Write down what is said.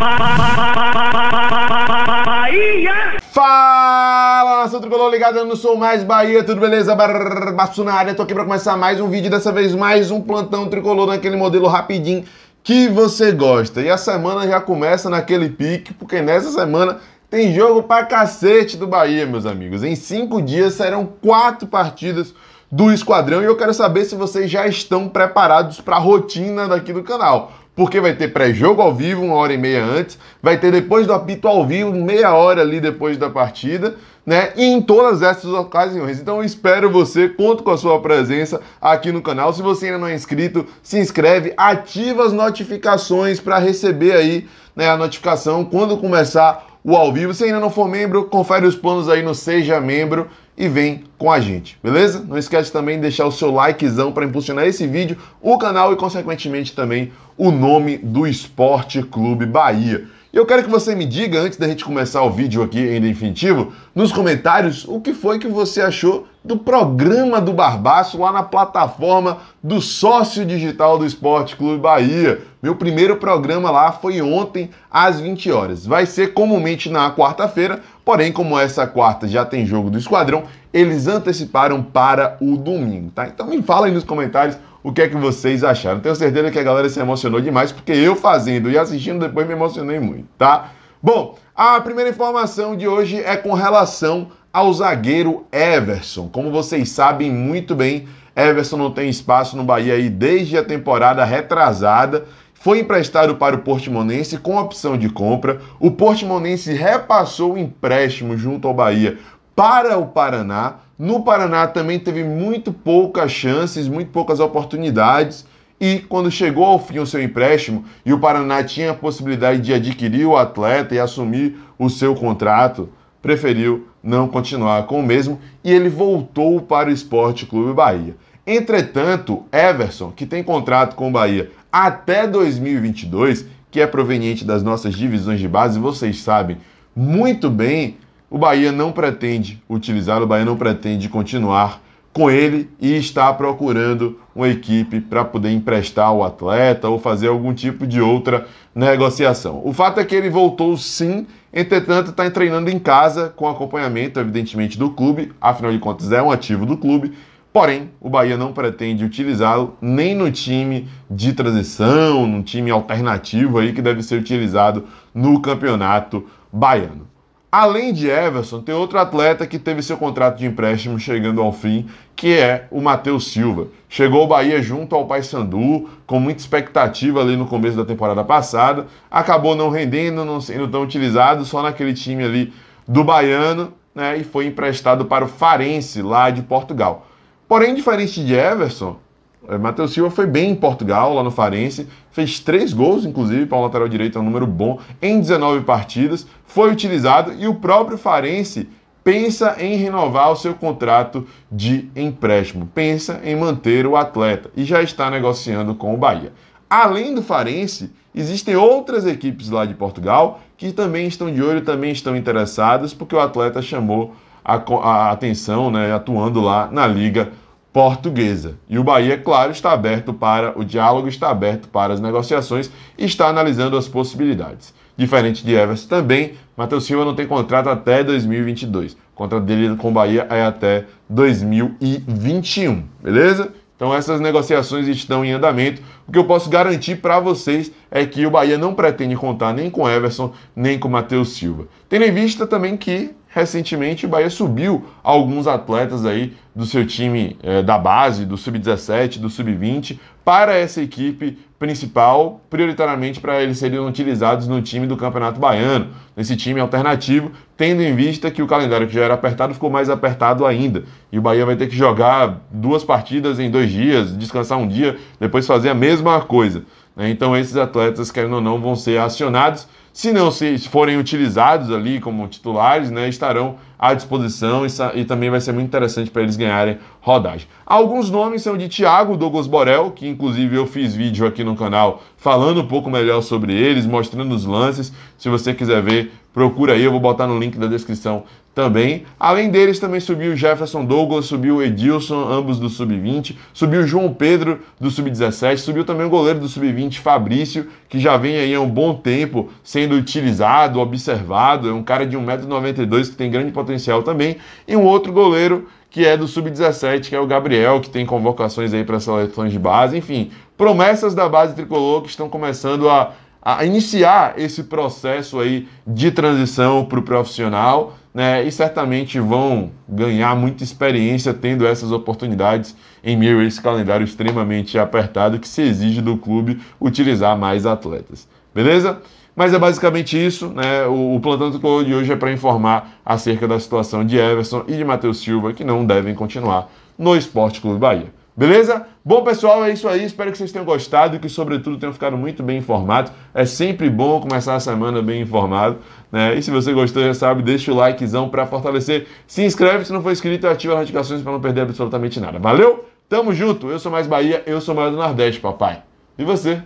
Bahia! Fala, nação tricolor ligada não Sou Mais Bahia, tudo beleza? Barbaço na área, tô aqui pra começar mais um vídeo, dessa vez mais um plantão tricolor naquele modelo rapidinho que você gosta. E a semana já começa naquele pique, porque nessa semana tem jogo pra cacete do Bahia, meus amigos. Em cinco dias serão quatro partidas do Esquadrão e eu quero saber se vocês já estão preparados para a rotina daqui do canal porque vai ter pré-jogo ao vivo, uma hora e meia antes, vai ter depois do apito ao vivo, meia hora ali depois da partida, né? E em todas essas ocasiões. Então eu espero você, conto com a sua presença aqui no canal. Se você ainda não é inscrito, se inscreve, ativa as notificações para receber aí né, a notificação quando começar o ao vivo. Se ainda não for membro, confere os planos aí no Seja Membro e vem com a gente, beleza? Não esquece também de deixar o seu likezão para impulsionar esse vídeo, o canal e, consequentemente, também o nome do Esporte Clube Bahia. E eu quero que você me diga, antes da gente começar o vídeo aqui em definitivo, nos comentários o que foi que você achou do programa do Barbaço lá na plataforma do sócio digital do Esporte Clube Bahia. Meu primeiro programa lá foi ontem às 20 horas. Vai ser comumente na quarta-feira, Porém, como essa quarta já tem jogo do Esquadrão, eles anteciparam para o domingo, tá? Então me fala aí nos comentários o que é que vocês acharam. Tenho certeza que a galera se emocionou demais, porque eu fazendo e assistindo depois me emocionei muito, tá? Bom, a primeira informação de hoje é com relação ao zagueiro Everson. Como vocês sabem muito bem, Everson não tem espaço no Bahia aí desde a temporada retrasada foi emprestado para o Portimonense com opção de compra. O Portimonense repassou o empréstimo junto ao Bahia para o Paraná. No Paraná também teve muito poucas chances, muito poucas oportunidades. E quando chegou ao fim o seu empréstimo e o Paraná tinha a possibilidade de adquirir o atleta e assumir o seu contrato, preferiu não continuar com o mesmo e ele voltou para o Esporte Clube Bahia. Entretanto, Everson, que tem contrato com o Bahia até 2022, que é proveniente das nossas divisões de base, vocês sabem muito bem, o Bahia não pretende utilizar, o Bahia não pretende continuar com ele e está procurando uma equipe para poder emprestar o atleta ou fazer algum tipo de outra negociação. O fato é que ele voltou sim, entretanto está treinando em casa com acompanhamento, evidentemente, do clube, afinal de contas é um ativo do clube, Porém, o Bahia não pretende utilizá-lo nem no time de transição, num time alternativo aí que deve ser utilizado no campeonato baiano. Além de Everson, tem outro atleta que teve seu contrato de empréstimo chegando ao fim, que é o Matheus Silva. Chegou ao Bahia junto ao Paysandu, com muita expectativa ali no começo da temporada passada, acabou não rendendo, não sendo tão utilizado, só naquele time ali do Baiano, né, e foi emprestado para o Farense, lá de Portugal. Porém, diferente de Everson, é, Matheus Silva foi bem em Portugal, lá no Farense, fez três gols, inclusive, para um lateral direito, é um número bom, em 19 partidas, foi utilizado e o próprio Farense pensa em renovar o seu contrato de empréstimo, pensa em manter o atleta e já está negociando com o Bahia. Além do Farense, existem outras equipes lá de Portugal que também estão de olho, também estão interessadas, porque o atleta chamou a, a atenção, né, atuando lá na Liga Portuguesa. E o Bahia, claro, está aberto para o diálogo, está aberto para as negociações e está analisando as possibilidades. Diferente de Everson também, Matheus Silva não tem contrato até 2022. O contrato dele com o Bahia é até 2021, beleza? Então essas negociações estão em andamento. O que eu posso garantir para vocês é que o Bahia não pretende contar nem com Everson, nem com Matheus Silva. Tendo em vista também que recentemente o Bahia subiu alguns atletas aí do seu time é, da base, do sub-17, do sub-20, para essa equipe principal, prioritariamente para eles serem utilizados no time do Campeonato Baiano, nesse time alternativo, tendo em vista que o calendário que já era apertado ficou mais apertado ainda. E o Bahia vai ter que jogar duas partidas em dois dias, descansar um dia, depois fazer a mesma coisa. Né? Então, esses atletas, querendo ou não, vão ser acionados. Se não se forem utilizados ali como titulares, né, estarão à disposição e, e, também vai ser muito interessante para eles ganharem rodagem. Alguns nomes são de Thiago Douglas Borel, que inclusive eu fiz vídeo aqui no canal falando um pouco melhor sobre eles, mostrando os lances. Se você quiser ver, procura aí, eu vou botar no link da descrição também. Além deles, também subiu Jefferson Douglas, subiu Edilson, ambos do sub-20, subiu João Pedro do sub-17, subiu também o goleiro do sub-20, Fabrício, que já vem aí há um bom tempo sendo utilizado, observado, é um cara de 1,92m que tem grande potencial também, e um outro goleiro que é do sub-17, que é o Gabriel, que tem convocações aí para seleções de base, enfim, promessas da base tricolor que estão começando a a iniciar esse processo aí de transição para o profissional né, e certamente vão ganhar muita experiência tendo essas oportunidades em meio a esse calendário extremamente apertado que se exige do clube utilizar mais atletas. Beleza? Mas é basicamente isso, né? O, o plantão do clube de hoje é para informar acerca da situação de Everson e de Matheus Silva que não devem continuar no Esporte Clube Bahia. Beleza? Bom, pessoal, é isso aí. Espero que vocês tenham gostado e que, sobretudo, tenham ficado muito bem informados. É sempre bom começar a semana bem informado. Né? E se você gostou, já sabe, deixa o likezão para fortalecer. Se inscreve se não for inscrito e ativa as notificações para não perder absolutamente nada. Valeu? Tamo junto. Eu sou mais Bahia, eu sou mais do Nordeste, papai. E você?